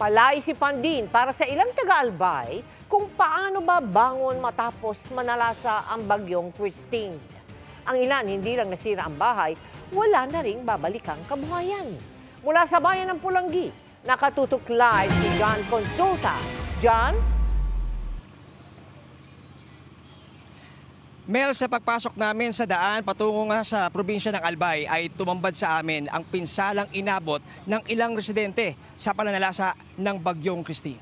Palaisipan din para sa ilang taga-albay kung paano ba bangon matapos manalasa ang bagyong Christine. Ang ilan hindi lang nasira ang bahay, wala na ring babalikang kabuhayan. Mula sa bayan ng Pulanggi, nakatutok live si John Consulta. John? Mel, sa pagpasok namin sa daan patungo nga sa probinsya ng Albay ay tumambad sa amin ang pinsalang inabot ng ilang residente sa pananalasa ng Bagyong Christine.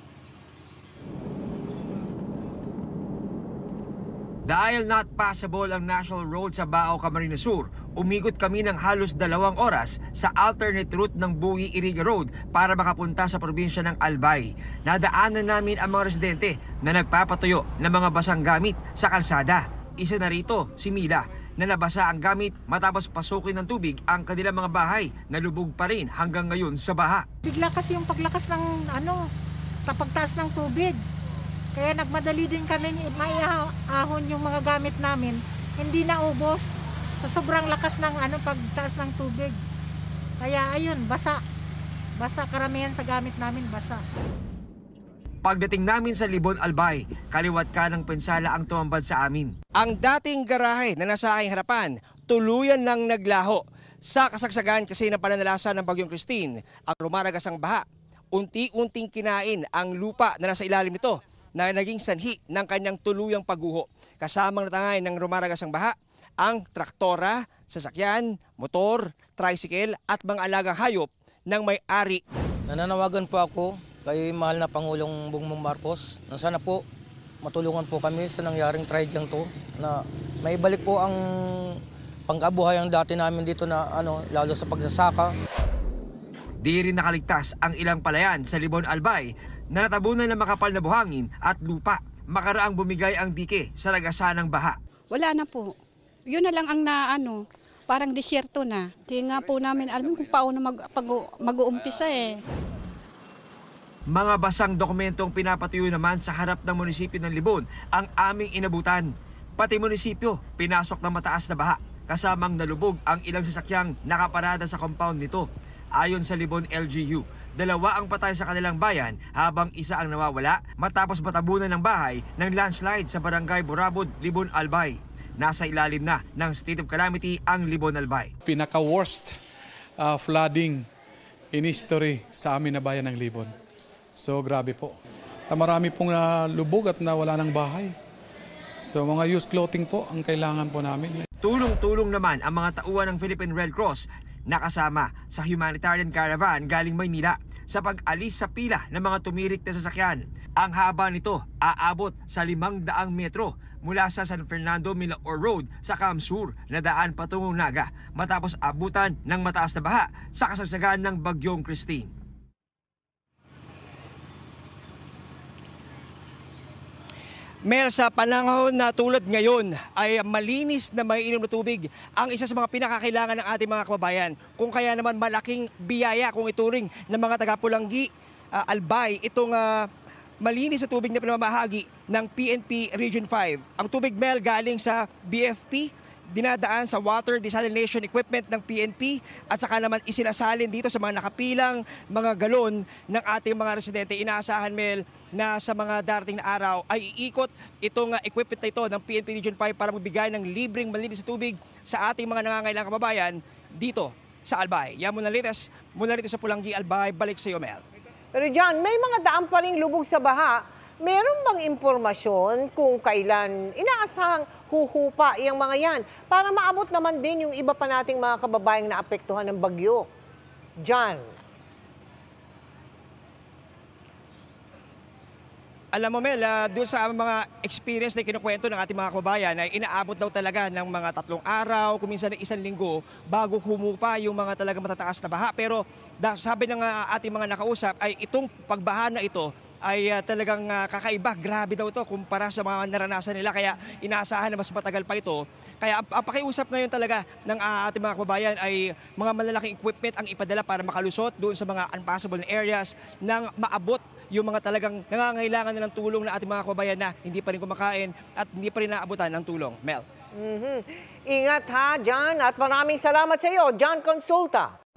Dahil not possible ang National Road sa Bao, Camarines Sur, umikot kami ng halos dalawang oras sa alternate route ng Buhi Iriga Road para makapunta sa probinsya ng Albay. Nadaanan namin ang mga residente na nagpapatuyo ng mga basang gamit sa kalsada. Isa na rito si Mila na nabasa ang gamit matapos pasukin ng tubig ang kanilang mga bahay na lubog pa rin hanggang ngayon sa baha. Bigla kasi yung paglakas ng ano, pagtaas ng tubig. Kaya nagmadali din kami maiahon yung mga gamit namin. Hindi naubos sa sobrang lakas ng ano pagtaas ng tubig. Kaya ayun, basa. Basa karamihan sa gamit namin, basa. Pagdating namin sa Libon Albay, kaliwat ka ng pinsala ang tumambad sa amin. Ang dating garahe na nasa aking harapan, tuluyan ng naglaho. Sa kasagsagan kasi ng pananalasa ng Bagyong Christine, ang rumaragas ang baha. Unti-unting kinain ang lupa na nasa ilalim nito na naging sanhi ng kanyang tuluyang paguho. Kasamang natangay ng rumaragas ang baha, ang traktora, sasakyan, motor, tricycle at mga alagang hayop ng may-ari. Nananawagan po ako kay mahal na Pangulong Bongbong Marcos. Sana po matulungan po kami sa nangyaring tradyang to na maibalik po ang pangkabuhayang dati namin dito na ano, lalo sa pagsasaka. Di rin nakaligtas ang ilang palayan sa Libon Albay na natabunan ng makapal na buhangin at lupa. Makaraang bumigay ang dike sa ragasa ng baha. Wala na po. Yun na lang ang naano, parang disyerto na. Tinga po namin alam kung paano mag, pag, mag-uumpisa eh. Mga basang dokumentong pinapatuyo naman sa harap ng munisipyo ng Libon ang aming inabutan. Pati munisipyo, pinasok ng mataas na baha kasamang nalubog ang ilang sasakyang nakaparada sa compound nito. Ayon sa Libon LGU, dalawa ang patay sa kanilang bayan habang isa ang nawawala matapos matabunan ng bahay ng landslide sa barangay Burabod, Libon Albay. Nasa ilalim na ng state of calamity ang Libon Albay. Pinaka-worst uh, flooding in history sa amin na bayan ng Libon. So grabe po. Ah, marami pong nalubog at nawala ng bahay. So mga used clothing po ang kailangan po namin. Tulong-tulong naman ang mga tauhan ng Philippine Red Cross nakasama sa humanitarian caravan galing Maynila sa pag-alis sa pila ng mga tumirik na sasakyan. Ang haba nito aabot sa 500 metro mula sa San Fernando Milaor Road sa Kamsur na daan patungong Naga matapos abutan ng mataas na baha sa kasagsagan ng Bagyong Christine. Mel, sa panahon na tulad ngayon ay malinis na maiinom na tubig ang isa sa mga pinakakailangan ng ating mga kababayan. Kung kaya naman malaking biyaya kung ituring ng mga taga-Pulanggi, uh, Albay, itong uh, malinis na tubig na pinamamahagi ng PNP Region 5. Ang tubig, Mel, galing sa BFP, dinadaan sa water desalination equipment ng PNP at saka naman isinasalin dito sa mga nakapilang mga galon ng ating mga residente. Inaasahan, Mel, na sa mga darating na araw ay iikot itong ah, equipment na ito ng PNP Region 5 para magbigay ng libreng malinis na tubig sa ating mga nangangailang kababayan dito sa Albay. Yan muna latest, muna rito sa Pulanggi, Albay. Balik sa iyo, Mel. Pero John, may mga daan pa rin lubog sa baha meron bang impormasyon kung kailan inaasahang huhupa yung mga yan para maabot naman din yung iba pa nating mga kababayang naapektuhan ng bagyo? John. Alam mo Mel, uh, doon sa mga experience na kinukwento ng ating mga kababayan ay inaabot daw talaga ng mga tatlong araw, kuminsan ng isang linggo bago humupa yung mga talaga matataas na baha. Pero sabi ng uh, ating mga nakausap ay itong pagbaha na ito ay uh, talagang uh, kakaiba. Grabe daw to kumpara sa mga naranasan nila. Kaya inaasahan na mas matagal pa ito. Kaya ang, ang pakiusap ngayon talaga ng uh, ating mga kababayan ay mga malalaking equipment ang ipadala para makalusot doon sa mga unpassable areas nang maabot yung mga talagang nangangailangan na ng tulong na ating mga kababayan na hindi pa rin kumakain at hindi pa rin naabutan ng tulong. Mel. Mm-hmm. Ingat ha, John, at maraming salamat sa iyo, John Consulta.